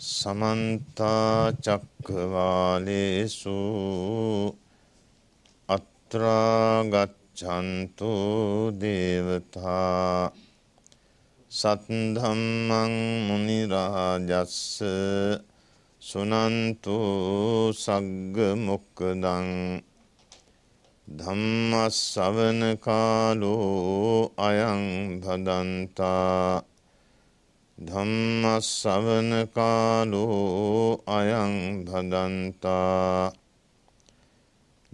සමන්තා චක්කවාලේසු අත්‍රාගච්ඡන්තු දේවතා සත්ධම්මං මුනි රාජස්ස සුනන්තු සග්ග මොක්කදං ධම්මස්සවන කාලෝ අයං භදන්තා ධම්මස්සවනකාලෝ අයං භදන්තා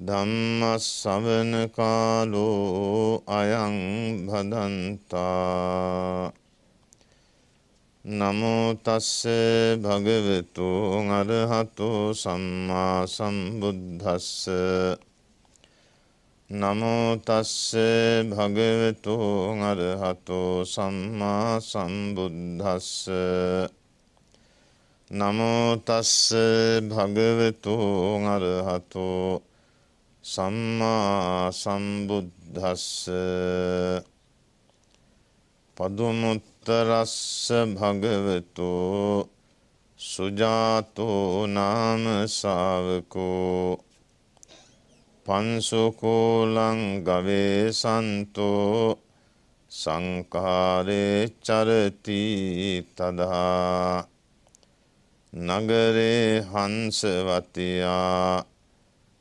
ධම්මස්සවනකාලෝ අයං භදන්තා නමෝතස්ස භගවතු අරහතෝ සම්මා සම්බුද්ධස්ස නමෝ තස්ස භගවතු අරහතෝ සම්මා සම්බුද්දස්ස නමෝ තස්ස භගවතු අරහතෝ සම්මා සම්බුද්දස්ස පදුමුත්තරස්ස භගවතු සුජාතෝ නාම ශාවකෝ පංසුකූලං ගවේ සන්තෝ සංකාරේ චරති තදා නගරේ හංසවතියා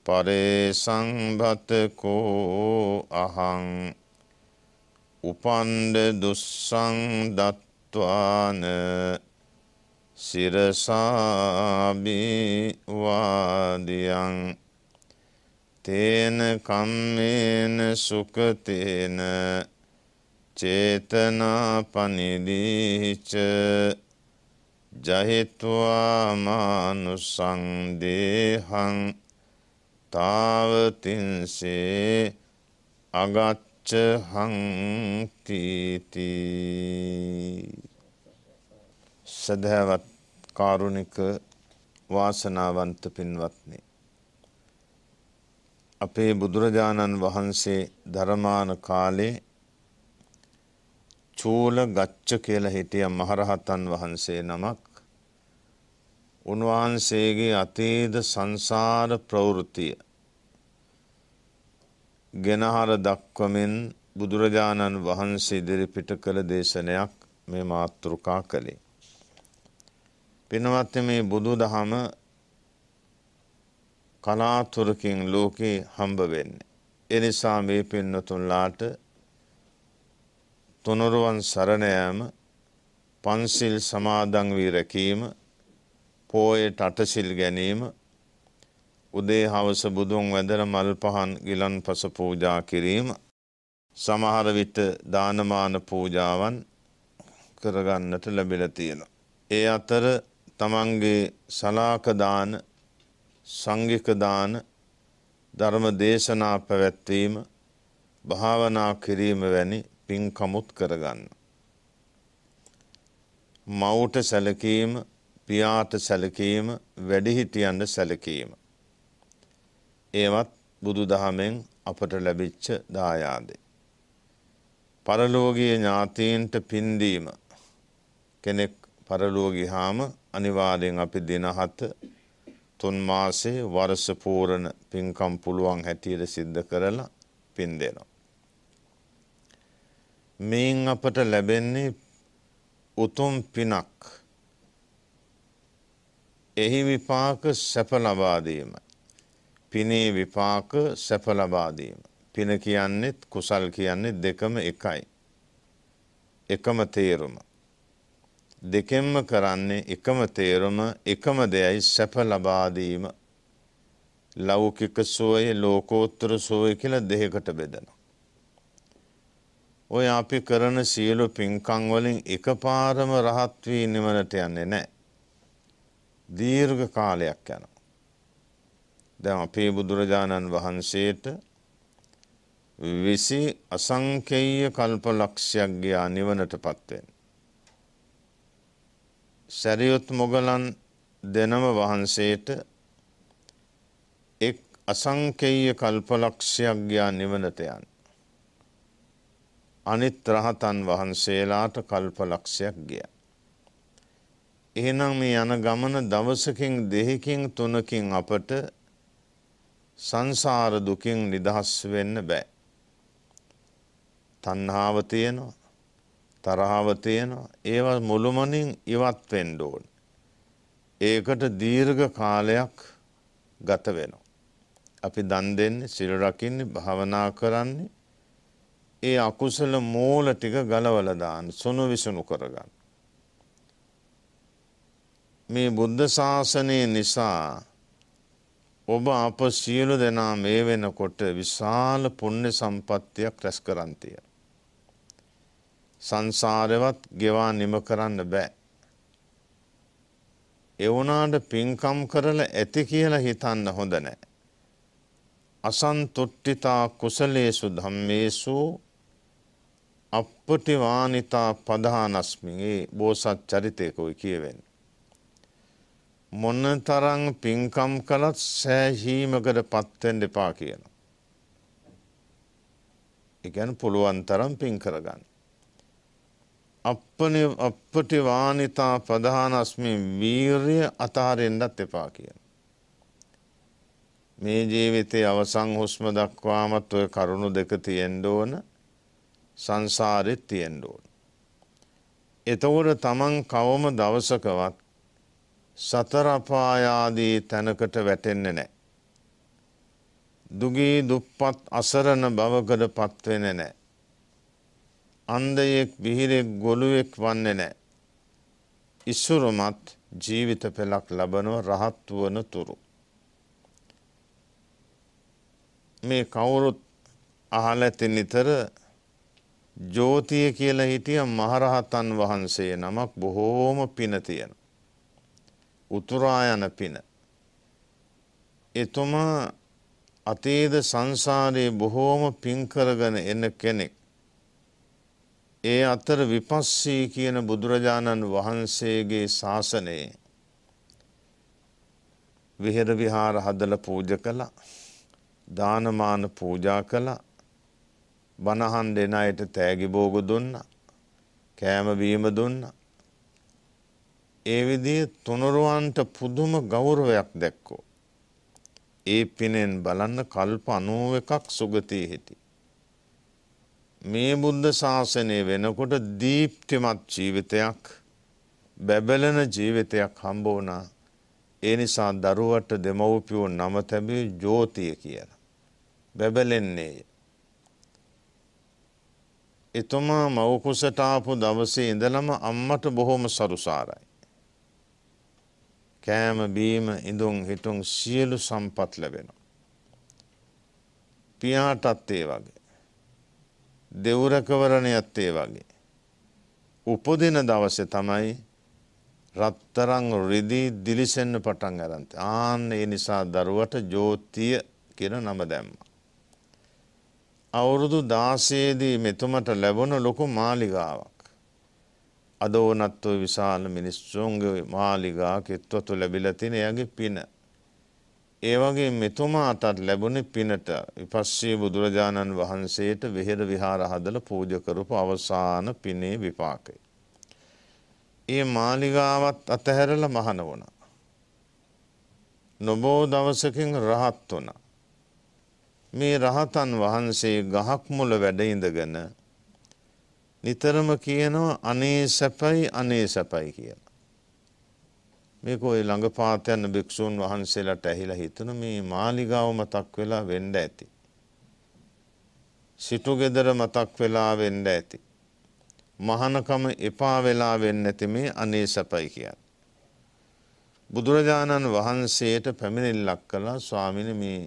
පරේසංභතකෝ අහං උපන්ඩ දුස්සං දත්වාන සිරසාබිවාදියන් තේන කම්මේන සුකතේන චේතනා පනිදීච ජහිත්වා මානුසං දේහං තාවතින්සේ අගච්ච හංතීති සදහවත් කාරුණික වාසනාවන්ත පින්වත්නේ අපේ බුදුරජාණන් වහන්සේ ධර්මාන කාලේ චූල ගච්ච කියලා හිටිය මහරහතන් වහන්සේ නමක් උන්වහන්සේගේ අතීද සංසාර ප්‍රවෘතිය ගෙනහර දක්වමින් බුදුරජාණන් වහන්සේ ඉදිරිපිට කළ දේශනයක් මේ මාතෘකා කළේ. පිනවත් මේ බුදු දහම කලාතුරකින් ලෝකේ හම්බ වෙන්නේ. එනිසා මේ පින්නතුන්ලාට තුනුරුවන් සරණයම පන්සිල් සමාදන් වී රැකීම පෝයට අටසිල් ගැනීම උදේ හවස බුදුන් වැඳන මල් පහන් ගිලන් පස පූජා කිරීම සමහර විට දානමාන පූජාවන් කරගන්නට ලැබිලා තියෙනවා. ඒ අතර තමන්ගේ සලාක දාන සංගික දාන ධර්ම දේශනා පැවැත්වීම භාවනා කිරීම වැනි පින්කමුත් කරගන්න. මවුට සැලකීම පියාට සැලකීම වැඩිහිටියන්ට සැලකීම. ඒවත් බුදු දහමෙන් අපට ලැබිච්ච දායාදේ. පරලෝගිය ඥාතීන්ට පින්දීම කෙනෙක් පරලෝගි හාම අනිවාරයෙන් අපි දිනහත තුන් මාසේ වර්ෂ පූර්ණ පින්කම් පුළුවන් හැටියට සිද්ධ කරලා පින් දෙනවා. මේන් අපට ලැබෙන්නේ උතුම් පිනක්. එහි විපාක සැප ලබා දීමයි. පිනේ විපාක සැප ලබා දීම. පින කියන්නේත් කුසල් කියන්නේ දෙකම එකයි. එකම තේරුම. දෙකෙන්ම කරන්නේ එකම තේරුම එකම දෙයයි සැප ලබාදීම ලෞකික සුවය ලෝකෝත්තර සුවය කියලා දෙකකට බෙදනවා. ඔය අපි කරන සියලු පින්කම් වලින් එකපාරම රහත් වී නිවනට යන්නේ නැහැ. දීර්ඝ කාලයක් යනවා. දැන් අපේ බුදුරජාණන් වහන්සේට විසි අසංකේය කල්පලක්ෂයක් ගියා නිවනටපත් වෙන්න. සැරියොත් මොගලන් දෙනම වහන්සේට එක් අසංකේය කල්පලක්ෂයක් ගියා නිවනට යන්න. අනිත් රහතන් වහන්සේලාට කල්පලක්ෂයක් ගියා. එහෙනම් මේ යන ගමන දවසකින් දෙහිකින් තුනකින් අපට සංසාර දුකින් නිදහස් වෙන්න බෑ. තණ්හාව තියෙනවා. තරහව තියෙනවා ඒව මුළුමනින් ඉවත් වෙන්න ඕන. ඒකට දීර්ඝ කාලයක් ගත වෙනවා. අපි දන් දෙන්නේ සිල් රකින්නේ භාවනා කරන්නේ ඒ අකුසල මූල ටික ගලවලා දාන්න සුණු විසුණු කරගන්න. මේ බුද්ධ ශාසනය නිසා ඔබ අප සියලු දෙනා මේ වෙනකොට විශාල පුණ්‍ය සම්පත්තියක් රැස් කරන්තිය. සංසාරවත් ගෙවා නිම කරන්න බෑ. එවුනාට පින්කම් කරල ඇති කියලා හිතන්න හොඳ නෑ. අසන්තුට්ටිතා කුසලේසු ධම්මේසු අපපටිවානිතා පදහානස්මිගේ බෝසත් චරිතයකොයි කියවෙන්. මොන්න තරං පින්කම් කළත් සෑහීමකට පත්තෙන් දෙපා කියන. එකැන් පුළුවන් තරම් පින් කරගන්න. අපපටි වානිතා ප්‍රධානස්මි වීර්ය අතාරෙන්ඩත් එපා කිය. මේ ජීවිතය අවසං හුස්ම දක්වාමත් ඔය කරුණු දෙක තියෙන්ඩෝන සංසාරෙත් තියෙන්ඩෝන. එතවට තමන් කවම දවසකවත් සතරපායාදී තැනකට වැටෙන්නේ නෑ. දුගී දුප්පත් අසරණ බවකඩ පත්වෙන නෑ. අන්දයෙක් බිහිරෙක් ගොළුවෙක් වන්නේ නෑ. ඉසුරුමත් ජීවිත පෙළක් ලබනව රහත් වන තුරු. මේ කවුරුත් අහලැති නිතර ජෝතිය කියල හිටිය මහරහතන් වහන්සේ නමක් බොහෝම පින තියෙන. උතුරායන පින. එතුමා අතේද සංසාරයේ බොහෝම පින්කරගන එන කෙනෙක්. ඒ අතර විපස්සී කියන බුදුරජාණන් වහන්සේගේ ශාසනයේ විහෙර විහාර හදල පූජ කළා දානමාන පූජා කළා බණහන් දෙන අයට තෑගි භෝග දුන්නා කෑම බීම දුන්නා ඒ විදිහේ තුනරුවන්ට පුදුම ගෞරවයක් දැක්කෝ ඒ පිනෙන් බලන්න කල්ප 91ක් සුගතියේ හිටියා මේ බුද්ධ ශාසනය වෙනකොට දීප්තිමත් ජීවිතයක් බැබලන ජීවිතයක් හම්බ වුණා. ඒ නිසා දරුවට දෙමව්පියෝ නම තැබේ ජෝතිය කියලා. බැබලෙන්නේය. එතුමා මවකුසට ආපු දවසේ ඉඳලම අම්මට බොහොම සරුසාරයි. කෑම බීම ඉඳුන් හිටුන් සියලු සම්පත් ලැබෙනවා. පියාටත් ඒ වගේ. දෙවුරකවරණයත් ඒ වගේ. උපදින දවස තමයි රත්තරං රිදී දිලිසෙන්න පටන් අරන්ත. ආන්න ඒ නිසා දරුවට ජෝතිය කියන නම දැම්ම. අවුරුදු දාසේදී මෙතුමට ලැබුණ ලොකු මාලිගාවක්. අදෝනත්ව විශාල මිනිස්සුන්ගේ මාලිගා කෙත්වතු ලැබිලතින එයගේ පින. ඒ වගේ මෙතුමාටත් ලැබුණේ පිනට විපස්සී බුදුරජාණන් වහන්සේට වෙහෙර විහාර හදලා පූජා කරපු අවසාන පිනේ විපාකය. ඒ මාලිගාවත් අතහැරලා මහාන වුණා. නොබෝ දවසකින් රහත් වුණා. මේ රහතන් වහන්සේ ගහක් මුල වැඩ ඉඳගෙන නිතරම කියනවා අනේ සැපයි අනේ සැපයි කියලා. මේක ওই ළඟපාත යන භික්ෂූන් වහන්සේලාට ඇහිලා හිතන මේ මාලිගාව මතක් වෙලා වෙන්න ඇති. සිටුගෙදර මතක් වෙලා වෙන්න ඇති. මහනකම එපා වෙලා වෙන්න ඇති මේ අනේ සැපයි කියත්. බුදුරජාණන් වහන්සේට පැමිණිල්ලක් කළා ස්වාමින මේ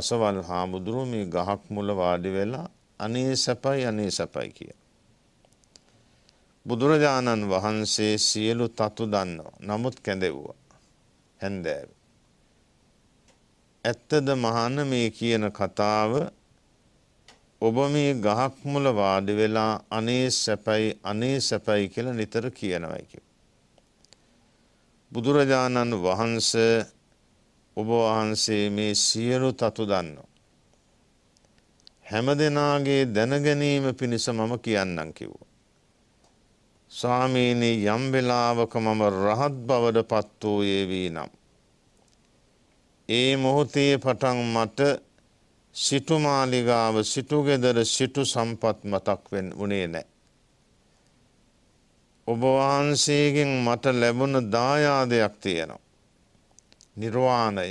අසවල් හාමුදුරුව මේ ගහක් මුල වාඩි වෙලා අනේ සැපයි අනේ සැපයි කියලා. බුදුරජාණන් වහන්සේ සියලු තතු දන්නවා. නමුත් කැඳෙව්වා. හැන්දෑව. ඇත්තද මහන මේ කියන කතාව ඔබ මේ ගහක් මුල වාඩි වෙලා අනේ සැපයි අනේ සැපයි කියලා නිතර කියනවායි කිය. බුදුරජාණන් වහන්ස ඔබ වහන්සේ මේ සියලු තතු දන්නවා. හැම දෙනාගේ දැනගැනීම පිණිස මම කියන්නම් කිව්වා. ස්වාමීනී යම් වෙලාවක මම රහත් බවට පත් වූයේ වී නම්. ඒ මොහොතේ පටන් මට සිටුමාලිගාව සිටුගෙදර සිටු සම්පත් මතක් වෙන් වනේ නෑ. ඔබ වහන්සේගෙන් මට ලැබුණ දායාදයක් තියෙනවා. නිර්වාණය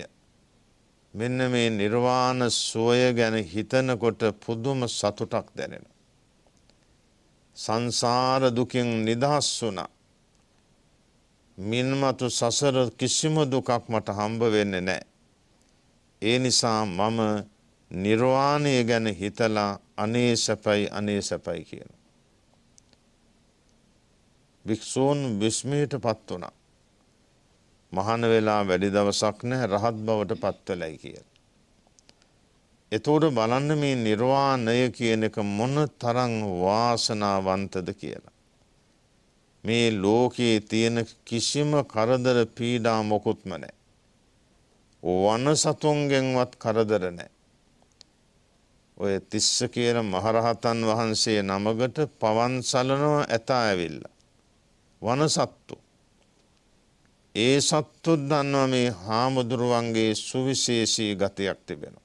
මෙන්න මේ නිර්වාණ සෝය ගැන හිතනකොට පුදුම සතුටක් දැනෙන. සංසාර දුකින් නිදහස් වුණා. මින්මතු සසර කිසිම දුකක් මට හම්බ වෙන්නේ නැහැ. ඒ නිසා මම නිර්වාණය ගැන හිතලා අනේ සැපයි අනේ සැපයි කියන. භික්ෂූන් විස්මයට පත් වුණා. මහන වෙලා වැඩි දවසක් නැහැ රහත් බවට පත්වලයි කියලා. එතෝට බලන්න මේ නිර්වාණය කියන එක මොන තරං වාසනාවන්තද කියලා. මේ ලෝකයේ තියෙන කිසිම කරදර පීඩා මොකුත්ම නෑ. වන සතුන්ගෙන්වත් කරදර නෑ. ඔය තිස්ස කියන මහරහතන් වහන්සේ නමගට පවන්සලනව ඇතා ඇවිල්ල. වන සත්තු. ඒ සත්තුත් දන්නවා මේ හාමුදුරුවන්ගේ සුවිශේෂී ගතයක් තිබෙනවා.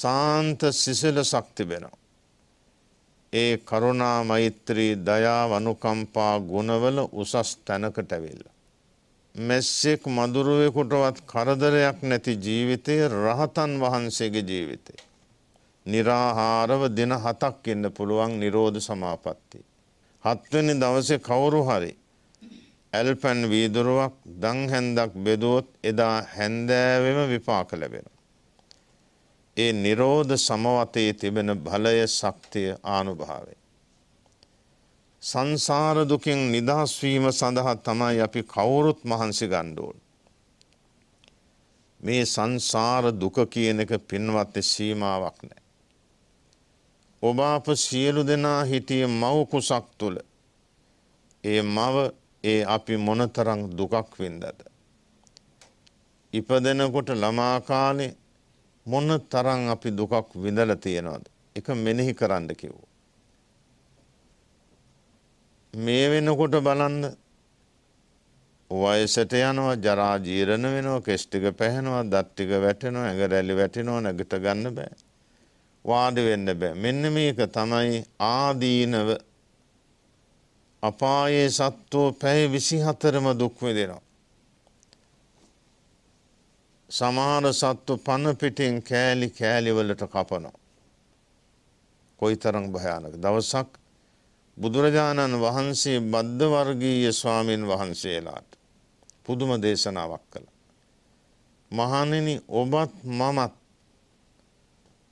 සාන්ත සිසිලසක් තිබෙනවා. ඒ කරුණා මෛත්‍රී දයා වනුකම්පා ගුණවල උසස් තැනකට ඇවිල්ල. මෙස්සෙක් මදුරුවෙකුටවත් කරදරයක් නැති ජීවිතය රහතන් වහන්සේගේ ජීවිතය. නිරාහාරව දින හතක් ඉන්න පුළුවන් නිරෝධ සමාපත්තිය. හත්වනි දවසේ කවුරු හරි ඇල්පැන් වීදුරුවක් දංහැන්දක් බෙදුවොත් එදා හැන්දෑවෙම විපාක ලැබෙනවා. ඒ නිරෝධ සමවතයේ තිබෙන බලය ශක්තිය ආනුභාවය. සංසාර දුකින් නිදහස් වීම සඳහා තමයි අපි කවුරුත් මහන්සි ගන්න ඕන. මේ සංසාර දුක කියන එක පින්වත් සීමාවක් නැහැ. ඔබ අප සියලු දෙනා හිටියේ මව කුසක් තුල. ඒ මව ඒ අපි මොනතරම් දුකක් වින්දද? ඉපදෙනකොට ළමා කාලේ මොන තරම් අපි දුකක් විඳලා තියෙනවද? එක මෙනෙහි කරන්න කිව්වා. මේ වෙනකොට බලන්න වයසට යනවා ජරා ජීර්ණ වෙනවා කෙස් ටික පැහැෙනවා දත් ටික වැටෙනවා ඇඟ රැලි වැටෙනවා නැගිට ගන්න බෑ වාඩි වෙන්න බෑ මෙන්න මේක තමයි ආදීනව අපායේ සත්වෝ පැය 24ම දුක් විඳිනවා සමහර සත්තු පණ පිටින් කෑලි කෑලිවලට කපනවා. කොයිතරම් භයානක දවසක් බුදුරජාණන් වහන්සේ බද්ධ වර්ගීය ස්වාමීන් වහන්සේලාට පුදුම දේශනාවක් කළ. මහණෙනි ඔබත් මමත්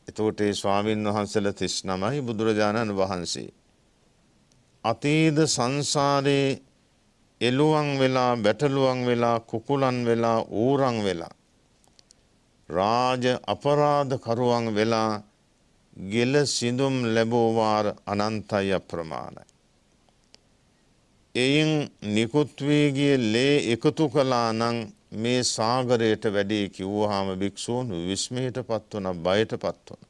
එතකොට ඒ ස්වාමීන් වහන්සේලා 39යි බුදුරජාණන් වහන්සේ අතීත සංසාරේ එළුවන් වෙලා බැටළුවන් වෙලා කුකුලන් වෙලා ඌරන් වෙලා රාජ අපරාධකරුවන් වෙලා ගෙල සිදුම් ලැබෝවාර අනන්තයි අප්‍රමාණයි. එයින් නිකුත්වේගිය ලේ එකතු කලා නං මේ සාගරයට වැඩේ කිව්වහාම භික්‍ෂූන් විස්මයට පත්වන බයට පත්වන.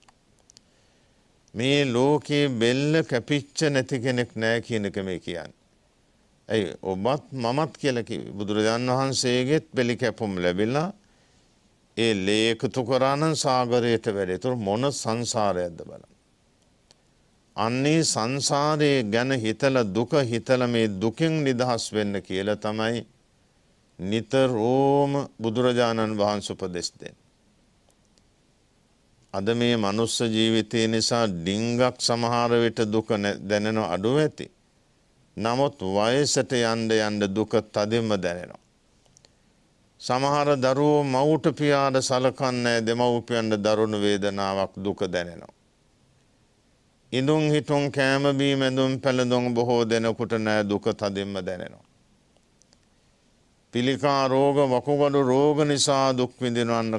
මේ ලෝකයේ බෙල්ල කැපිච්ච නැති කෙනෙක් නෑ කියනක මේ කියන්න. ඇයි ඔබත් මමත් කියලකි බුදුරජාන් වහන්සේගෙත් පෙළි කැපුම් ලැබිලා ඒ ලේ එකතු කරානම් සාගරයට වැඩේතුර මොන සංසාරයක්ද බලන්න. අන්නේ සංසාරයේ ගැන හිතල දුක හිතල මේ දුකෙන් නිදහස් වෙන්න කියලා තමයි නිතරෝම බුදුරජාණන් වහන්සේ උපදෙස් දෙන්නේ. අද මේ මනුස්ස ජීවිතය නිසා ඩිංගක් සමහර විට දුක දැනෙනව අඩුව ඇති. නමුත් වයසට යන්න යන්න දුක තදින්ම දැනෙනවා. සමහර දරුවෝ මවුට පියාට සලකන්නේ දෙමව්පියන්ට දරුණු වේදනාවක් දුක දැනෙනවා. ඉඳුන් හිටුන් කෑම බීම ඇඳුම් පැළඳුම් බොහෝ දෙනෙකුට නෑ දුක තදින්ම දැනෙනවා. පිළිකා රෝග වකුගඩු රෝග නිසා දුක් විඳිනවන්න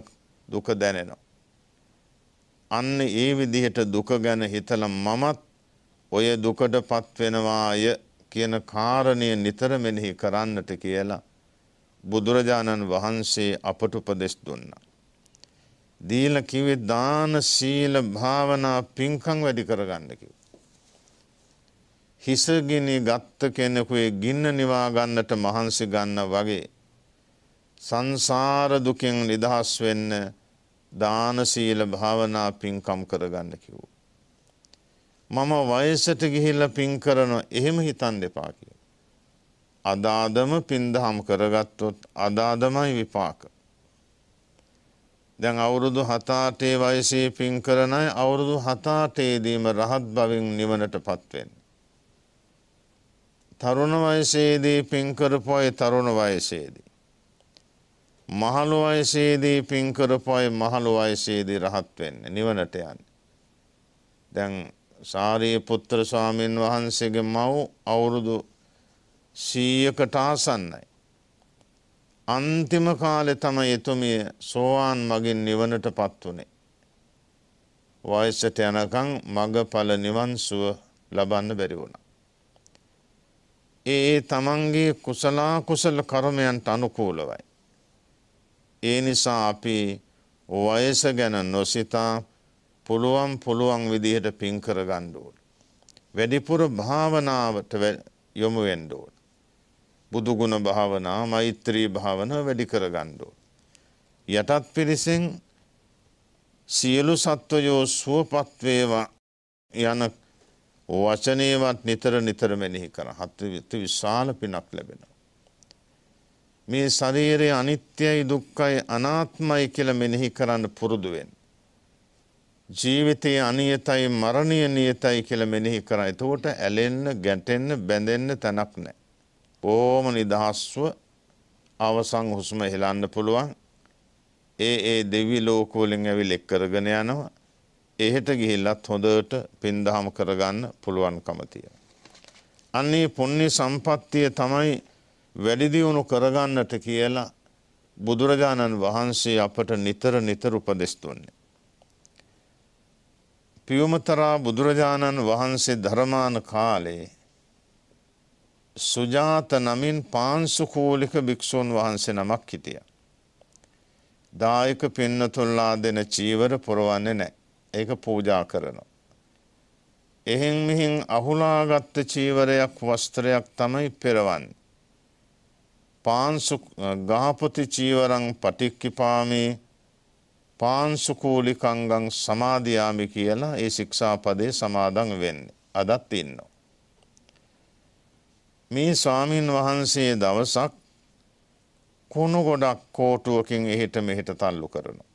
දුක දැනෙනවා. අන්න ඒ විදිහට දුක ගැන හිතලා මමත් ඔය දුකටපත් වෙනවාය කියන කාරණය නිතර මෙනෙහි කරන්නට කියලා බුදුරජාණන් වහන්සේ අපට උපදෙස් දුන්නා. දීල කිව්වේ දාන සීල භාවනා පින්කම් වැඩි කරගන්න කිව්වා. හිසගිනි ගත්ත කෙනෙකුේ ගින්න නිවාගන්නට මහන්සි ගන්න වගේ. සංසාර දුකෙන් නිදහස් වෙන්න දානසීල භාවනා පින්කම් කරගන්න කිව්. මම වයසට ගිහිල්ල පින් කරන එහෙම හිතන් දෙපාකි. අදාදම පින්දහම් කරගත්තොත් අදාදමයි විපාක. දැන් අවුරුදු හතාටේ වයසේ පින් කරනයි අවුරුදු හතාටේදීම රහත් බවින් නිවනට පත්වෙන්. තරුණ වයසේදී පින්කරපොයි තරුණ වයසේදී. මහළු වයසේදී පින්කරපොයි මහළු වයසේදී රහත් වෙන්න නිවනට යන්න. දැන් සාරී පුත්‍ර ස්වාමීන් වහන්සේගේ මව් අවුරුදු සීයකට ආසන්නයි. අන්තිම කාලෙ තම එතුමිය සෝවාන් මගින් නිවනට පත් වනේ. වයසට යනකං මගඵල නිවන්සුව ලබන්න බැරි වුණ. ඒ තමන්ගේ කුසලා කුසල කරමයන්ට අනුකූලවයි. ඒ නිසා අපි වයස ගැන නොසිතා පුළුවන් පුළුවන් විදිහට පින්කර ගණ්ඩුවට. වැඩිපුර භාවනාවට යොමු වෙන්ඩුවට. බුදුගුණ භාවනා මෛත්‍රී භාවනා වැඩි කරගණ්ඩු. යටත් පිරිසින් සියලු සත්වයෝ සුවපත්වේවා යන වචනයවත් නිතර නිතර මෙනෙහි කර හත්ත විශාල පිනක් ලැබෙන. මේ ශරීරයේ අනිත්‍යයි දුක්කයි අනාත්මයි කියල මෙනෙහි කරන්න පුරුදුවෙන්. ජීවිතයේ අනියතයි මරණය නියතයි කියල මෙනෙහි කරයි තෝට ඇලෙන්න ගැටෙන්න බැඳෙන්න තැනක් නෑ. බොහොම නිදහස්ව අවසන් හුස්ම හෙලන්න පුළුවන්. ඒ ඒ දෙවි ලෝක වලින් ඇවිල් එක් කරගෙන යනවා. එහෙට ගිහිල්ලත් හොඳට පින්දහම කරගන්න පුළුවන්කම තියෙනවා. අන්නේ පුණ්‍ය සම්පත්තිය තමයි වැඩි දියුණු කරගන්නට කියලා බුදුරජාණන් වහන්සේ අපට නිතර නිතර උපදෙස් දුන්නේ. පියුමතරා බුදුරජාණන් වහන්සේ ධර්මාන කාලේ සුජාත නමින් පාන්සුකූලික භික්‍ෂූන් වහන්සේ නමක් හිටිය. දායක පින්නතුල්ලා දෙන චීවර පුරවන්නේ නෑ ඒක පූජා කරනවා. එහෙන් මෙහින් අහුලාගත්ත චීවරයක් වස්ත්‍රයක් තමයි පෙරවන්. පාන්සු ගාපති චීවරං පටික්කිපාමී පාන්සුකූලිකංගං සමාධයාමි කියලා ඒ ශික්ෂාපදේ සමාදන් වෙන්න අදත් ඉන්නවා. මේ ස්වාමීන් වහන්සේ දවසක් කුණු ගොඩක් කෝටුවකින් එහෙට මෙහෙට තල්ලු කරනවා.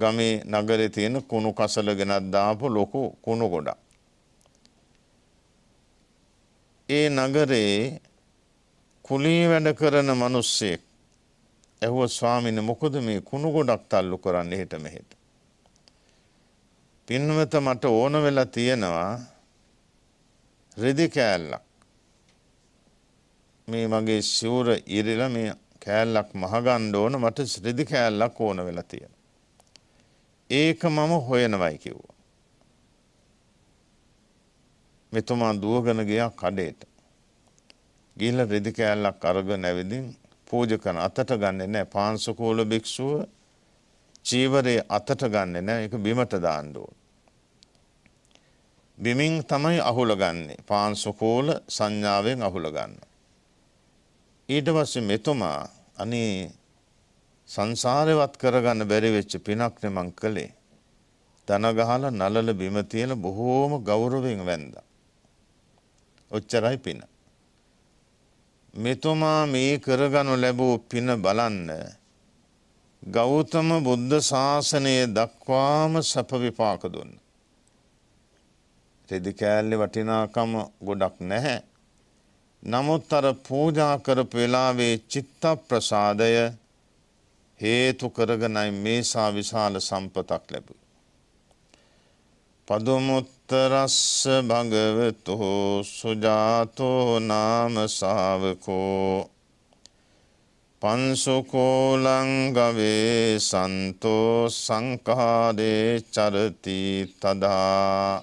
ගමේ නගරේ තියෙන කුණු කසල ගෙනත් දාපු ලොකු කුණු ගොඩක්. ඒ නගරේ කුලී වැඩ කරන මිනිස්සෙක් ඇහුව ස්වාමීන් මොකද මේ කුණු ගොඩක් තල්ලු කරන්නේ එහෙට මෙහෙට. පින්වත මට ඕන වෙලා තියෙනවා රෙදි කෑල්ලක් මේ මගේ සිවුර ඉරිලා මේ කෑල්ලක් මහගන්න ඕන මට රිදි කෑල්ලක් ඕන වෙලා තියෙන. ඒක මම හොයනවයි කිව්වා. මෙතුමා දුවගෙන ගියා කඩේට. ගිහිල්ලා රිදි කෑල්ලක් අරගෙන ඇවිදින් පූජකන අතට ගන්නෙ නැහැ පාංශකෝල භික්ෂුව චීවරේ අතට ගන්නෙ නැහැ ඒක බිමට දාන්න ඕන. බිමින් තමයි අහුල ගන්නේ පාංශකෝල සංඥාවෙන් අහුල ගන්නවා. ඊට පස්සේ මෙතුමා අනේ සංසාරේවත් කරගන්න බැරි වෙච්ච පිනක් නේ මං කළේ. දන ගහලා නලල බිම තියලා බොහෝම ගෞරවයෙන් වැන්දා. ඔච්චරයි පින. මෙතුමා මේ කරගනු ලැබූ පින බලන්න ගෞතම බුද්ධ ශාසනයේ දක්වාම සැප විපාක දුන්න. රෙදි කෑල්ලේ වටිනාකම ගොඩක් නැහැ. නමුත් අර පූජා කරපු වෙලාවේ චිත්ත ප්‍රසාදය හේතු කරගෙනයි මේසා විශාල සම්පතක් ලැබු. පදුමුත්තරස්ස භගවතු සුජාතෝ නාම ශාවකෝ පන්සුකෝලංගවේ සන්තෝ සංකාදේ චරති තදා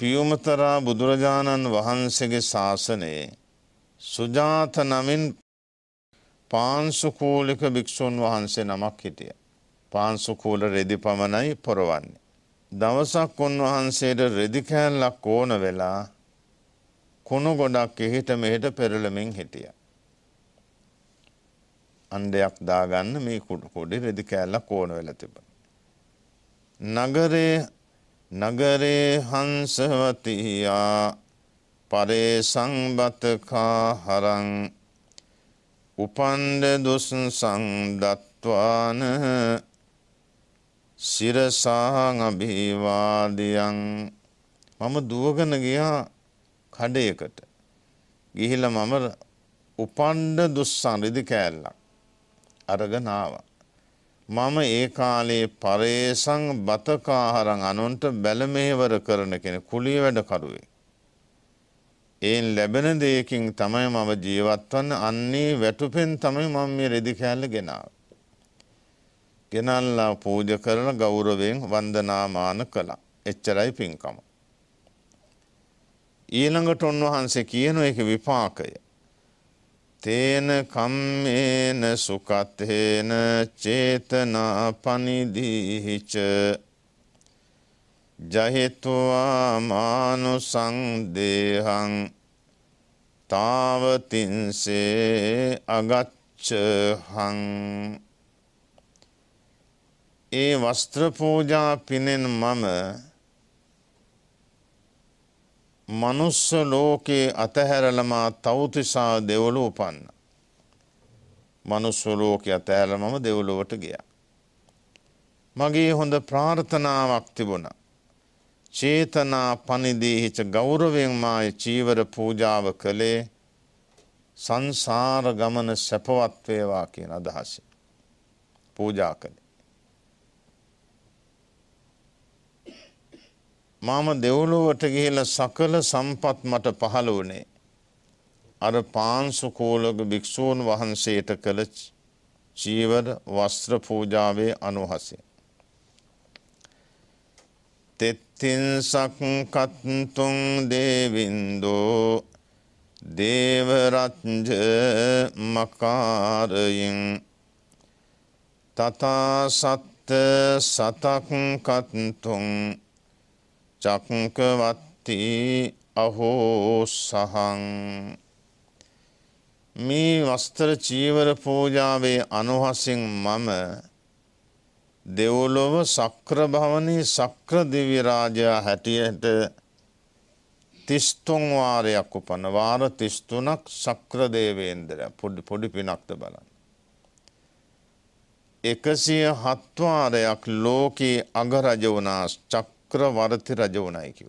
පියුමතරා බුදුරජාණන් වහන්සේගේ ශාසනයේ සුජාත නමින් පාන්සුකූලික භික්‍ෂූන් වහන්සේ නමක් හිටිය. පාන්සුකූල රෙදි පමණයි පොරවන්නේ. දවසක් උන්වහන්සේට රෙදිකෑල්ලක් ඕන වෙලා කුණු ගොඩක් එහිට මෙහිට පෙරළමින් හිටිය. අන්ඩයක් දාගන්න මේ කුඩු කොඩි රෙදිකෑල්ලක් ඕන වෙල තිබ. නගරේ නගරේ හංසවතියා පරේසංබතකා හරං උපන්ඩ දුසං දත්වාන සිරසාහං අභිවාදයන් මම දුවගෙන ගියා කඩයකට ගිහිල මම උපන්ඩ දුස්සං රිදි කෑල්ලක් අරගනාව මම ඒ කාලේ පරේසං බතකාහරං අනුන්ට බැලමේවර කරන කෙන කුලිය වැඩකරුවේ. එයින් ලැබෙන දෙයකින් තමයි මම ජීවත්වන්න අන්නේ වැටුපෙන් තමයි මම මේ රෙදි කෑල්ල ගෙනාව. ගෙනල්ලා පූජ කරන ගෞරවයෙන් වන්දනාමාන කළා. එච්චරයි පින්කම. ඊළඟට උන්වහන්සේ කියන එක විපාකය. තේන කම්මේන සුකතේන චේතනා පනිදීහිච ජහෙත්වා මානුසං දේහං තාවතින්සේ අගච්චහං ඒ වස්ත්‍ර පූජා පිනෙන් මම මනුස්ස ලෝකයේ අතහැරලමා තෞතිසා දෙවලු උපන්න. මනුස්ස ලෝකයේ අතහැරල මම දෙවලුවට ගියා. මගේ හොඳ ප්‍රාර්ථනාවක් තිබුණා. චේතනා පනිදීහිච ගෞරවෙන් මාය චීවර පූජාව කළේ සංසාර ගමන සැපවත් වේවා කියන අදහස. පූජා කළේ. මම දෙව්ලොවට ගිහිලා සකල සම්පත් මට පහළ වුණේ අර පාංශුකෝලක භික්ෂූන් වහන්සේට කළ චීවර වස්ත්‍ර පූජාවේ අනුහසේ. තෙත්තින්සක් කත්තුන් දේවින්දෝ දේවරත්ජ මකාරයින් තතා සත්ත සතක් කත්තුන් චක්කවත්ති අහෝ සහං මේ වස්තර චීවර පූජාවේ අනුහසින් මම දෙව්ලොව සක්‍ර භවනී සක්‍ර දිව්‍ය රාජයා හැටියට 33 වාරයක් උපන වාර 33ක් සක්‍ර දේවේන්ද්‍ර පොඩි පොඩි පිනක්ද බලන්න 107 වාරයක් ලෝකේ අගරජ වුණා චක් චක්‍රවර්ති රජ වුණයි කිව්.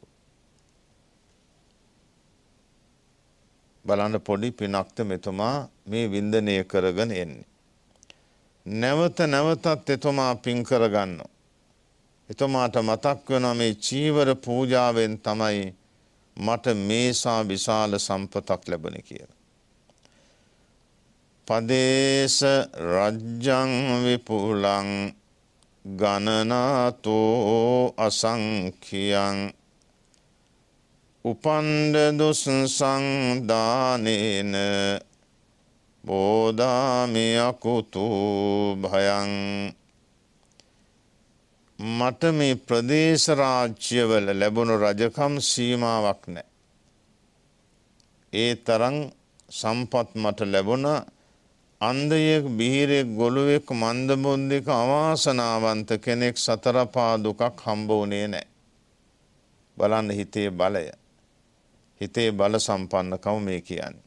බලන්න පොඩි පිනක්ත මෙතුමා මේ වින්දනය කරගෙන එන්නේ. නැවත නැවතත් එතුමා පින් කරගන්න. එතුමාට මතක් වෙන මේ චීවර පූජාවෙන් තමයි මට මේසා විශාල සම්පතක් ලැබෙන කියලා. පදේශ රජ්ජං විපුලං ගණනාතෝ අසංඛියං උපන්ඩ දුස් සංදානේන බෝධාමි අකුතු භයං මට මේ ප්‍රදේශ රාජ්‍යවල ලැබුණු රජකම් සීමාවක් නැහැ. ඒ තරම් සම්පත් මට ලැබුණා අන්දයෙක් බිහිරෙක් ගොළුවෙක් මන්දබුද්ධික අවාසනාවන්ත කෙනෙක් සතරපා දුකක් හම්බ වනේ නෑ. බලන්න හිතේ බලය. හිතේ බල සම්පන්නකව මේ කියන්නේ.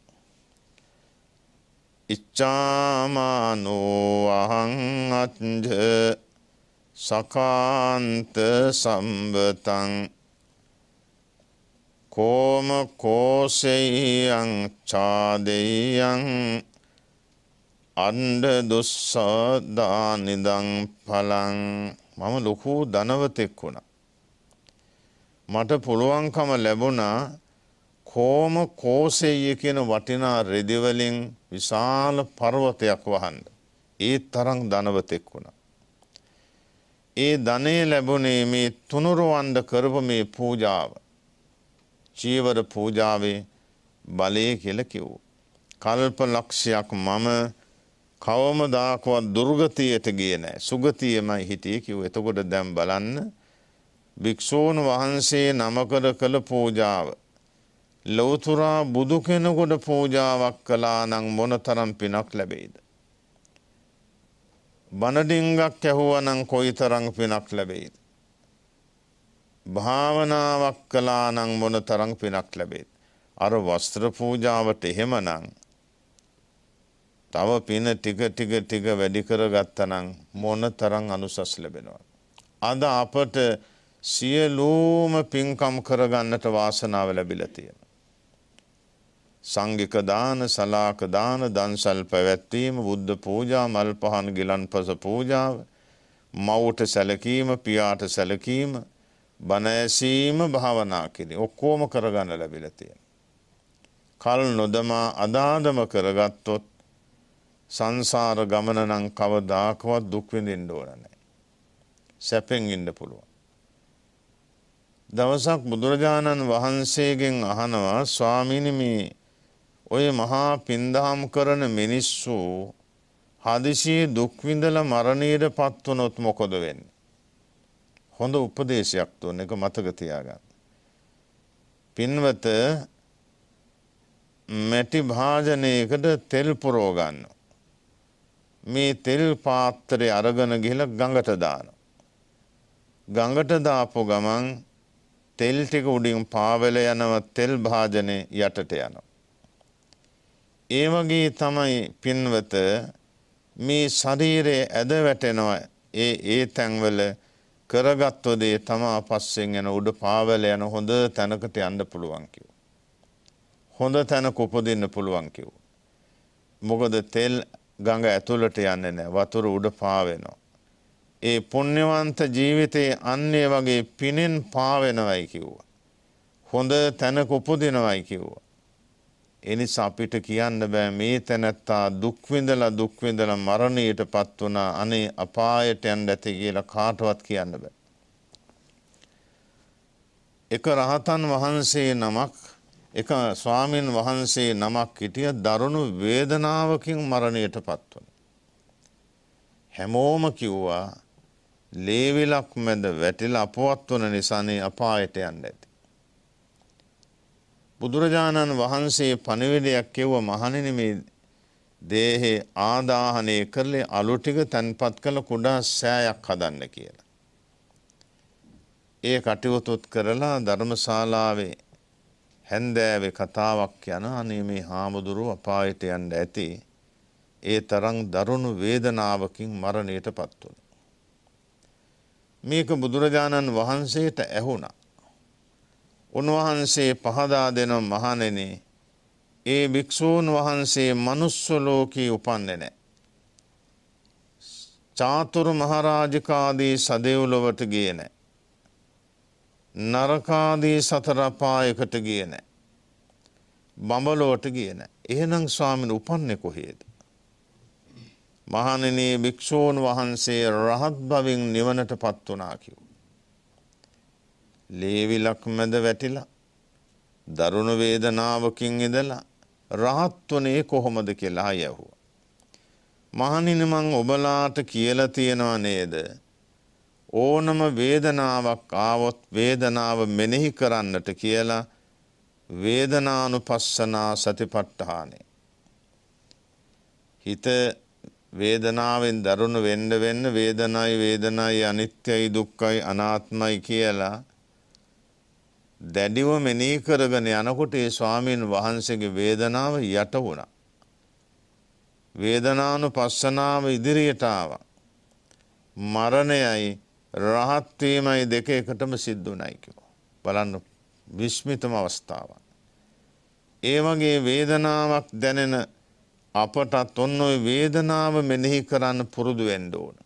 ඉච්චාමානෝ අහං අත්ජ සකාන්ත සම්බතං කෝම කෝසෙයං චාදෙයං අන්ඩ දුස්සාදානිදං පලං මම ලොකු ධනවතෙක් වුණා. මට පුළුවන්කම ලැබුණා කෝම කෝසෙය කියන වටිනා රෙදිවලින් විශාල පර්වතයක් වහන්ඩ. ඒ තරං ධනවතෙක් වුණා. ඒ ධනේ ලැබුණේ මේ තුනුරුවන්ඩ කරපු මේ පූජාව. චීවර පූජාවේ බලය කියල කිව්. කල්ප ලක්ෂයක් මම කවමදාකවත් දුර්ගතියට ගියේ නැහැ. සුගතියමයි හිටියේ කිව්ව. එතකොට දැන් බලන්න භික්ෂූන් වහන්සේ නමකර කළ පූජාව ලෞතර බුදු කෙනෙකුට පූජාවක් කළා නම් මොනතරම් පිනක් ලැබෙයිද? බණඩිංගක් ඇහුවා නම් කොයිතරම් පිනක් ලැබෙයිද? භාවනාවක් කළා නම් මොනතරම් පිනක් ලැබෙයිද? අර වස්ත්‍ර පූජාවට එහෙමනම් තව පින ටික ටික ටික වැඩි කරගත්තනම් මොන තරම් අනුසස් ලැබෙනවා. අද අපට සියලූම පින්කම් කරගන්නට වාසනාව ලැබිලා තියෙනවා. සංඝික දාන, සලාක දාන, දන්සල් පැවැත්වීම, බුද්ධ පූජා, මල් පහන් ගිලන්පස පූජාව, මවට සැලකීම, පියාට සැලකීම, බණ ඇසීම, භාවනා කිරීම ඔක්කොම කරගන්න ලැබිලා තියෙනවා. කල් නොදමා අදාදම කරගත්තොත් සංසාර ගමන නම් කවදාකවත් දුක් විඳින්න ඕන නැහැ. සැපෙන් ඉන්න පුළුවන්. දවසක් බුදුරජාණන් වහන්සේගෙන් අහනවා ස්වාමීනි මේ ඔය මහා පින්දහම් කරන මිනිස්සු හදිසියේ දුක් විඳලා මරණයට පත් වුණොත් මොකද වෙන්නේ? හොඳ උපදේශයක් දුන්න එක මතක තියාගන්න. පින්වත මැටි භාජනයකට තෙල් පුරෝගන්න. මේ තෙල් පාත්‍රය අරගෙන ගිහලා ගඟට දානවා. ගඟට දාපු ගමන් තෙල් ටික උඩින් පාවෙල යනව තෙල් භාජනේ යටට යනවා. ඒ වගේ තමයි පින්වත මේ ශරීරයේ ඇද වැටෙනවා ඒ ඒ තැන්වල කරගත්ව දේ තමා පස්සෙන් යන උඩ පාවල යන හොඳ තැනකට යන්න පුළුවන් කිව්. හොඳ තැනක උපදින්න පුළුවන් කිව්. මොකද තෙල් ගඟ ඇතුළට යන්නේ නැහැ. වතුර උඩ පාවෙනවා. ඒ පුණ්‍යවන්ත ජීවිතේ අන්නේ වගේ පිනෙන් පාවෙනවයි කිව්වා. හොඳ තැනක උපදිනවයි කිව්වා. එනිසා අපිට කියන්න බෑ මේ තැනැත්තා දුක් විඳලා දුක් විඳලා මරණයටපත් වුණා. අනේ අපායට යන්න ඇති කියලා කාටවත් කියන්න බෑ. එක රහතන් වහන්සේ නමක් එක ස්වාමීන් වහන්සේ නමක් හිටිය දරුණු වේදනාවකින් මරණයට පත්වන. හැමෝම කිව්වා ලේවිලක් මැද වැටිල අපවත් වන නිසානේ අපායට යන්න ඇති. බුදුරජාණන් වහන්සේ පණිවිඩයක් එව්ව මහණෙනි මේ දේහේ ආදාහනය කරලේ අලු ටික තැන්පත් කළ කුඩා සෑයක් හදන්න කියලා. ඒ කටයුතුත් කරලා ධර්මශාලාවේ හැන්දෑවෙ කතාවක් යන අනේ මේ හාමුදුරුව අපායට යන්න ඇති ඒ තරං දරුණු වේදනාවකින් මරණයට පත්වුණ. මේක බුදුරජාණන් වහන්සේට ඇහුණ. උන්වහන්සේ පහදා දෙන මහනෙනේ ඒ භික්‍ෂූන් වහන්සේ මනුස්සලෝකී උපන්නේ නෑ. චාතුරු මහරාජකාදී සදෙව්ලොවට ගිය නෑ. නරකාදී සතරපායකට ගිය නෑ. බඹලෝට ගිය නෑ. එහෙනම් ස්වාමින උපන්නේ කොහේද? මහණෙනි භික්ෂූන් වහන්සේ රහත් භවින් නිවනට පත් වුණා කිව්වා. ලේවි ලක්මද වැටිලා දරුණු වේදනාවකින් ඉඳලා රහත් වුණේ කොහොමද කියලා අයහුවා. මහණෙනි මං ඔබලාට කියලා තියනවා නේද? ඕනම වේදනාවක් ආවොත් වේදනාව මෙනෙහි කරන්නට කියලා වේදනානුපස්සනා සතිපට්ඨානේ. හිත වේදනාවෙන් දරුණු වෙන්න වෙන්න වේදනයි වේදනයි අනිත්‍යයි දුක්ඛයි අනාත්මයි කියලා දැඩිව මෙනෙහි කරගෙන යනකොට ඒ ස්වාමීන් වහන්සේගේ වේදනාව යට වුණා. වේදනානුපස්සනාව ඉදිරියට ආවා. මරණයයි රහත්වීමයි දෙක එකටම සිද්ධ වනයිකිෝ. බලන්න විශ්මිතම අවස්ථාව. ඒ වගේ වේදනාවක් දැනෙන අපටත් ඔන්න ඔය වේදනාව මෙනෙහි කරන්න පුරුදු වෙන්න ඕන.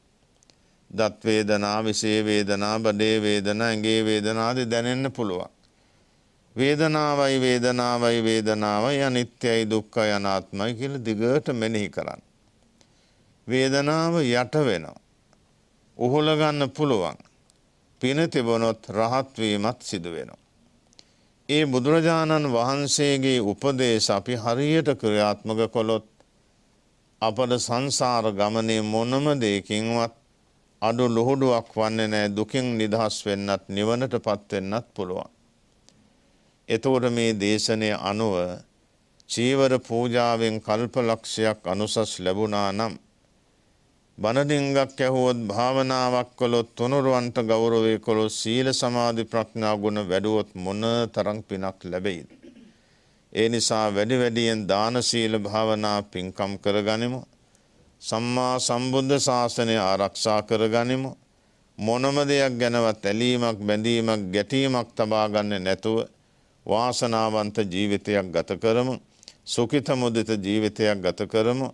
දත්වේදනා විසේ වේදනා බඩේ වේදන ඇගේ වේදනාද දැනෙන්න පුළුවන්. වේදනාවයි වේදනාවයි වේදනාවයි අනිත්‍යයි දුක්ඛ යනාත්මයි කියල දිගට මෙනෙහි කරන්න. වේදනාව යට වෙනවා. උහුල ගන්න පුළුවන්. පින තිබුණොත් රහත් වීමත් සිදු වෙනවා. ඒ බුදුරජාණන් වහන්සේගේ උපදේශ අපි හරියට ක්‍රියාත්මක කළොත් අපට සංසාර ගමනේ මොනම දෙයකින්වත් අඩු ලොහුඩුවක් වන්නේ නැහැ දුකින් නිදහස් වෙන්නත් නිවනටපත් වෙන්නත් පුළුවන්. එතකොට මේ දේශනය අනුව චීවර පූජාවෙන් කල්ප ලක්ෂයක් අනුසස් ලැබුණා නම් බණදිංගක් ඇහුවොත් භාවනාවක් කළොත් තුනුරුවන්ට ගෞරවය කළොත් සීල සමාධි ප්‍රඥා ගුණ වැඩුවොත් මොන තරම් පිනක් ලැබෙයිද ඒ නිසා වැඩි වැඩියෙන් දාන සීල භාවනා පින්කම් කරගනිමු සම්මා සම්බුද්ධ ශාසනය ආරක්ෂා කරගනිමු මොනම දෙයක් ගැනවත් ඇලීමක් බැඳීමක් ගැටීමක් තබා ගන්න නැතුව වාසනාවන්ත ජීවිතයක් ගත කරමු සුඛිත මුදිත ජීවිතයක් ගත කරමු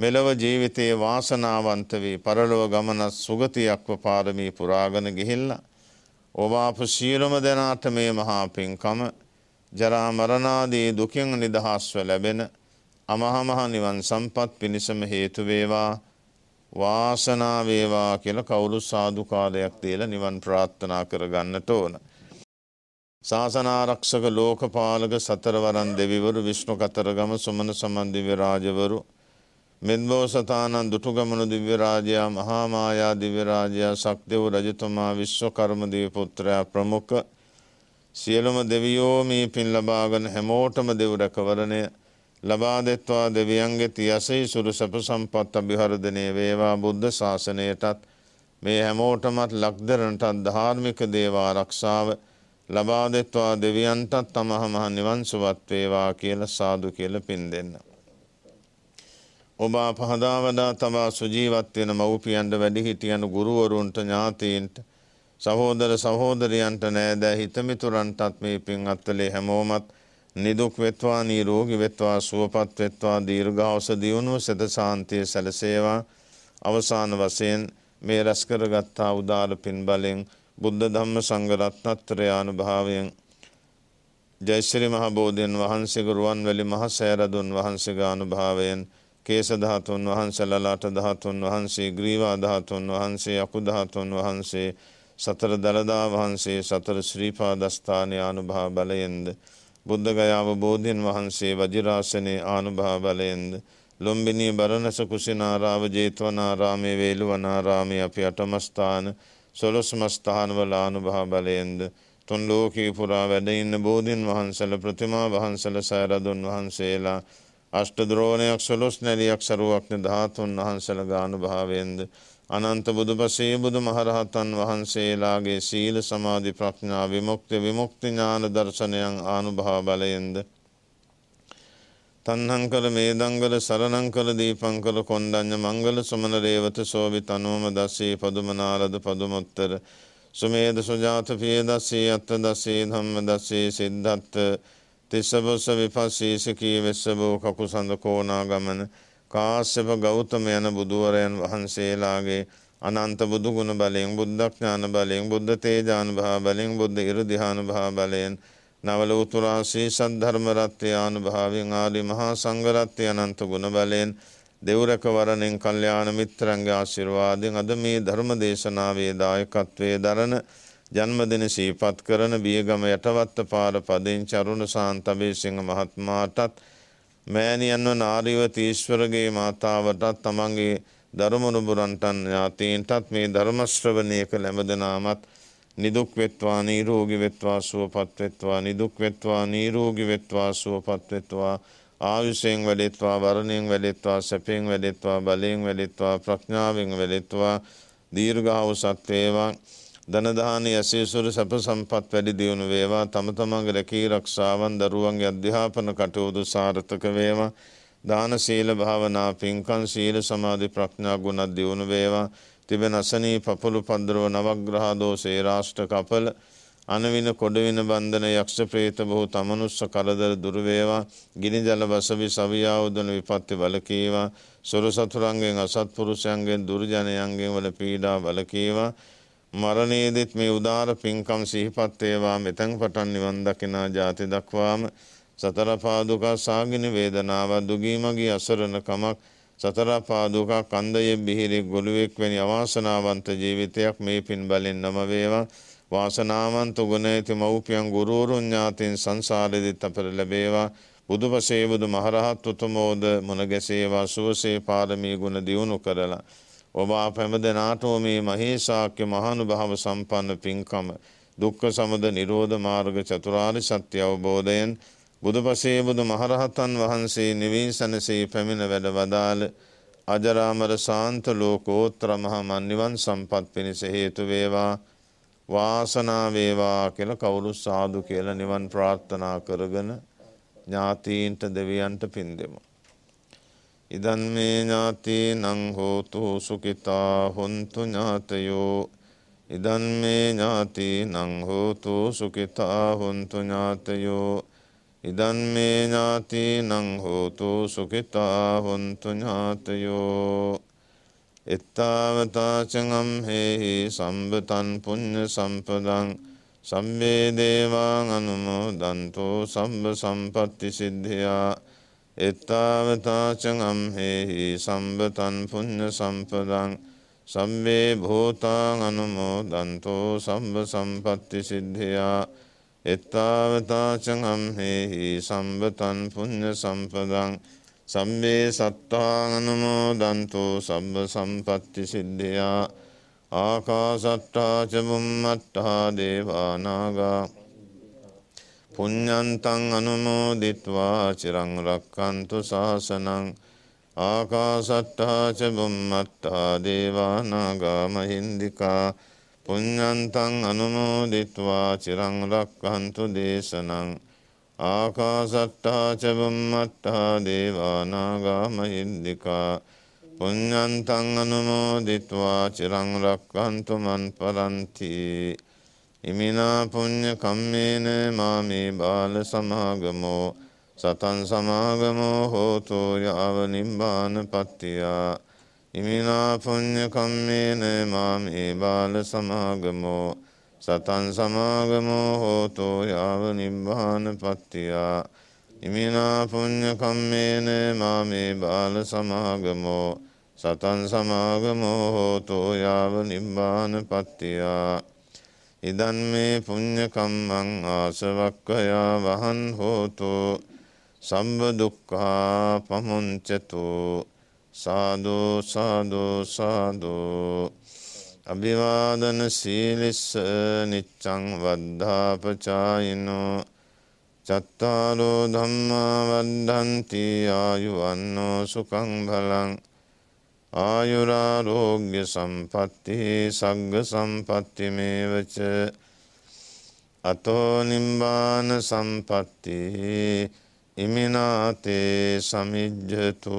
මෙලොව ජීවිතයේ වාසනාවන්ත වී පරලොව ගමන සුගතියක්ව පාරමී පුරාගෙන ගිහිල්ලා ඔවාපු සියලුම දෙනාට මේ මහා පින්කම ජරා මරණාදී දුකින් නිදහස්ව ලැබෙන අමහා මහ නිවන් සම්පත් පිණිසම හේතු වේවා වාසනාව වේවා කියලා කවුරු සාදුකාරයක් දීලා නිවන් ප්‍රාර්ථනා කරගන්නට ඕන. ශාසනාරක්ෂක ලෝකපාලක සතරවරන් දෙවිවරු විෂ්ණු කතරගම සුමන සමන්දිවි රාජවරු මෙද්බෝසතානන් දුටුගමනු දිව්‍යරාජයා මහාමායා දිව්‍යරාජයා සක්දෙව් රජතුමා විශ්වකර්මදී පුත්‍රයා ප්‍රමුඛ සියලුම දෙවියෝ මේ පින් ලබාගෙන හැමෝටම දෙව් රැකවරණය ලබා දෙත්වා දෙවියන්ගේ තියසෙහි සුරු සැප සම්පත් අභිහර්ධනය වේවා බුද්ධ ශාසනයටත් මේ හැමෝටමත් ලක්දරටත් ධාර්මික දේවා රක්ෂාව ලබා දෙත්වා දෙවියන්ටත් තමහ මහ නිවන් සුවත් වේවා කියලා සාදු කියලා පින් දෙන්න. ඔබ පහදා වඩා තමා සුජීවත් වෙන මව්පියන්ට වැඩිහිටියන් ගුරුවරුන්ට ඥාතීන්ට සහෝදර සහෝදරයන්ට නෑදෑ හිතමිතුරන්ටත් මේ පින් අත්වලේ හැමෝමත් නිදුක් වෙත්වා නීරෝගි වෙත්වා සුවපත් වෙත්වා දීර්ඝාස දියුණුව සෙත සාන්තිය සැලසේවා අවසාන වශයෙන් මේ රැස්කරගත්තා උදාර පින් බලෙන් බුද්ධ ධම්ම සංගරත්නත්‍රයානු භාවයෙන් ජෛශ්‍රී මහබෝධයෙන් වහන්සේ ගුරුවන් වැලි මහ සෑරදුන් වහන්සේගානු භාවයෙන් කේසධාතුන් වහන්සලලාට ධාතුන් වහන්සේ ග්‍රීවාධාතුන් වහන්සේ අකුධාතුන් වහන්සේ සතර දළදා වහන්සේ සතර ශ්‍රීපා දස්ථානය අනුභා බලයෙන්ද. බුද්ධගයාව බෝධීන් වහන්සේ වජිරාසනය ආනුභා බලයෙන්ද. ලොම්බිනී බරණස කුසිනාරාව ජේතවනාරාමය වේළුවනාරාමය අපි අටමස්ථාන සොලොස් මස්ථානවල ආනුභා බලයෙන්ද. තුන් ලෝකී පුරා වැඩඉන්න බෝධීන් වහන්සල ප්‍රතිමා වහන්සල සෑරදුන් වහන්සේලා අෂ්ටද්‍රෝණයක් සොලොස් නැලියක් සරුවක්න ධාතුන් වහන්සල ගානුභාවයෙන්ද. අනන්ත බුදුපසේ බුදු මහරහතන් වහන්සේලාගේ සීල සමාධි ප්‍රඥා විමුක්ති විමුක්තිඥාන දර්ශනයන් ආනුභා බලයෙන්ද. තන්හංකල මේදංගල සරණංකල දීපංකල කොණ්ඩඤ්ඤ මංගල සුමන රේවත සෝවිත අනුම දසී පදුමනාලද පදුමොත්තර සුමේද සුජාත පිය දසී අත්ත දසී ධම්ම දසී සිද්ධාත්ථ තිස්සබොස්ස විපස්සීස කීවෙස්ස බෝ කකුසඳ කෝනා ගමන කාශ්‍යප ගෞතම යන බුදුවරයන් වහන්සේලාගේ අනන්ත බුදු ගුණ බලයෙන් බුද්ධඥාන බලයෙන් බුද්ධ තේජානුභාව බලයෙන් බුද්ධ ඉරදිහානුභාව බලයෙන් නවල උතුරා ශ්‍රී සද්ධර්ම රත්නය අනුභාවයෙන් ආදී මහා සංඝ රත්නය අනන්ත ගුණ බලයෙන් දෙවරක වරණෙන් කල්යාණ මිත්‍රන්ගේ ආශිර්වාදයෙන් අද මේ ධර්ම දේශනාවේ දායකත්වයේ දරන ජන්මදින සීපත් කරන බියගම යටවත්ත පාර පදින් චරුණ සාන්තබේසිංහ මහත්මාටත් මෑණියන්ව නාරීව තීශ්වරගේ මාතාවටත් තමන්ගේ ධර්මනුබුරන්ටන් ඥාතීන්ටත් මේ ධර්මශ්‍රවණය කළැඹදනාමත් නිදුක් වෙත්වා නීරෝගි වෙත්වා සුවපත් වෙත්වා නිදුක් වෙත්වා නීරෝගි වෙත්වා සුවපත් වෙත්වා ආයුෂයෙන් වැඩෙත්වා වරණයෙන් වැඩෙත්වා සැපයෙන් වැඩෙත්වා බලයෙන් වැඩෙත්වා ප්‍රඥාවෙන් වැඩෙත්වා දීර්ඝායුෂත් වේවා දනදානි ඇසේසුරු සැප සම්පත් වැඩි දියුණු වේවා තම තමන්ගේ රැකී රක්ෂාවන් දරුවන්ගේ අධ්‍යාපන කටයුතු සාර්ථක වේවා දාන සීල භාවනා පින්කම් සීල සමාධි ප්‍රඥා ගුණ දියුණු වේවා තිබෙන අසනී පපලු පද්‍රව නවග්‍රහ දෝෂේ රාෂ්ඨ කපල අනවින කොඩවින බන්ධන යක්ෂ ප්‍රේත බොහෝ තමනුස්ස කලදර දුර වේවා ගිනි ජල වසවි සවියාවුදන විපත්ති වලකීවා සොරු සතුරන්ගෙන් අසත්පුරුෂයන්ගෙන් දුර්ජනයන්ගෙන් වල පීඩා වලකීවා මරණයේදෙත් මේ උදාර පින්කම් සිහිපත් වේවා මෙතෙන් පටන් නිවන් දකිනා ජාති දක්වාම සතර පාදුක සාගින වේදනාව දුගීමගේ අසරණ කමක් සතර පාදුක කන්දයේ බිහිරි ගොළුවෙක් වැනි අවාසනාවන්ත ජීවිතයක් මේ පින් බලෙන් නම වේවා වාසනාවන්ත ගුණ ඇති මව්පියන් ගුරුවරුන් ඥාතීන් සංසාරෙදිත් අපට ලැබේවා බුදුපසේ බුදු මහරහත් උතුමෝද මුණ ගැසේවා සුවසේ පාරමී ගුණ දියුණු කරලා ඔබ පැමද නාටෝ මේ මහේසාක්‍ය මහනු භාව සම්පන්න පින්කම දුක්ඛ සමද නිරෝධ මාර්ග චතුරාරි සත්‍ය අවබෝධයෙන් බුදු පසේ බුදු මහරහතන් වහන්සේ නිවී සැනසී පැමිණ වැඩ වදාළ අජරාමර සාන්ත ලෝකෝත්‍ර මහා නිවන් සම්පත් පිණිස හේතු වේවා වාසනාව වේවා කියලා කවුරු සාදු කියලා නිවන් ප්‍රාර්ථනා කරගෙන ඥාතීන්ට දෙවියන්ට පින් දෙමු ඉදන් මේ ඥාති නං හෝතු සුකිතා හොන්තු ඥාතයෝ ඉදන් මේ ඥාති නං හෝතු සුකිතා හොන්තු ඥාතයෝ ඉදන් මේ ඥාති නං හෝතු සුකිතා හොන්තු ඥාතයෝ එත්තාවතාචගම් හේහි සම්බතන් පුුණ්්‍ය සම්පදං සම්බේදේවාං අනුමෝ දන්තෝ සම්බ සම්පත්ති සිද්ධයා එත්තාවතාචං අම්හෙහි සම්බතන් පුුණ්්‍ය සම්පදං සම්බේ භූතාං අනුමෝදන්තෝ සම්බ සම්පත්ති සිද්ධයා එත්තාවතාචං අම්හෙහි සම්බතන් පුුණ්්‍ය සම්පදං සම්බේ සත්තාං අනුමෝදන්තෝ සබ්බ සම්පත්ති සිද්ධයා ආකා සට්ටාචබුම්මට්ටා දේවානාගා පුඤ්ඤන්තං අනුමෝදිත්වා චිරං රක්칸තු සාසනං ආකාසට්ටා ච බුම්මට්ටා දේවා නාග මහින්దికා පුඤ්ඤන්තං අනුමෝදිත්වා චිරං රක්칸තු දේශනං ආකාසට්ටා ච බුම්මට්ටා දේවා නාග මහින්దికා පුඤ්ඤන්තං අනුමෝදිත්වා චිරං රක්칸තු මන් පරන්ති ඉමිනා පුඤ්ඤ කම්මේන මාමේ බාල සමාගමෝ සතන් සමාගමෝ හෝතු යාව නිබ්බාන පත්තියා ඉමිනා පුඤ්ඤ කම්මේන මාමේ බාල සමාගමෝ සතන් සමාගමෝ හෝතු යාව නිබ්බාන පත්තියා ඉමිනා පුඤ්ඤ කම්මේන මාමේ බාල සමාගමෝ සතන් සමාගමෝ හෝතු යාව නිබ්බාන පත්තියා ඉදන් මේ පුඤ්ඤකම්මං ආසවක්ඛයා වහන් හෝතු සම්බ දුක්ඛා පමුංචතු සාදු සාදු සාදු අභිවාදන සීලිස්ස නිච්ඡං වද්ධාපචායිනෝ චත්තාරෝ ධම්මා වද්ධන්ති ආයුවන්නෝ සුඛං බලං ආයුරාරෝග්‍ය සම්පත්ති සග්ග සම්පත්තිමේවච අතෝනිම්බාන සම්පත්ති ඉමිනාතේ සමිජ්ජතු